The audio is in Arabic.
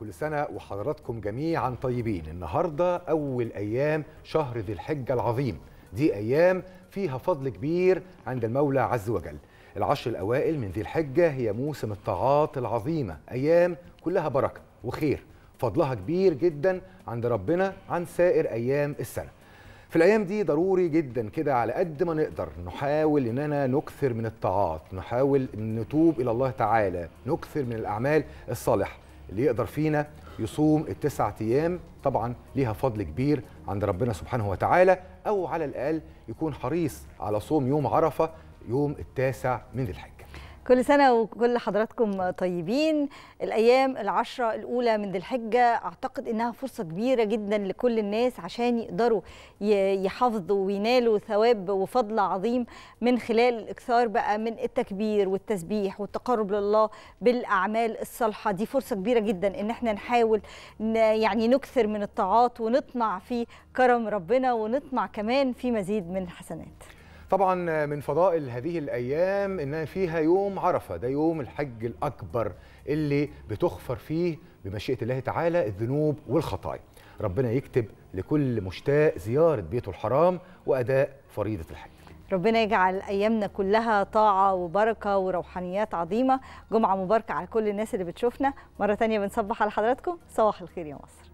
كل سنة وحضراتكم جميعا طيبين النهاردة أول أيام شهر ذي الحجة العظيم دي أيام فيها فضل كبير عند المولى عز وجل العشر الأوائل من ذي الحجة هي موسم الطاعات العظيمة أيام كلها بركة وخير فضلها كبير جدا عند ربنا عن سائر أيام السنة في الأيام دي ضروري جدا كده على قد ما نقدر نحاول إننا نكثر من الطاعات نحاول نتوب إلى الله تعالى نكثر من الأعمال الصالحة اللي يقدر فينا يصوم التسعة أيام طبعا ليها فضل كبير عند ربنا سبحانه وتعالى أو على الأقل يكون حريص على صوم يوم عرفة يوم التاسع من الحج كل سنة وكل حضراتكم طيبين الأيام العشرة الأولى من ذي الحجة أعتقد إنها فرصة كبيرة جدا لكل الناس عشان يقدروا يحافظوا وينالوا ثواب وفضل عظيم من خلال الإكثار بقى من التكبير والتسبيح والتقرب لله بالأعمال الصالحة دي فرصة كبيرة جدا إن احنا نحاول يعني نكثر من الطاعات ونطمع في كرم ربنا ونطمع كمان في مزيد من الحسنات طبعا من فضائل هذه الايام انها فيها يوم عرفه ده يوم الحج الاكبر اللي بتغفر فيه بمشيئه الله تعالى الذنوب والخطايا ربنا يكتب لكل مشتاق زياره بيته الحرام واداء فريضه الحج ربنا يجعل ايامنا كلها طاعه وبركه وروحانيات عظيمه جمعه مباركه على كل الناس اللي بتشوفنا مره تانية بنصبح على حضراتكم صباح الخير يا مصر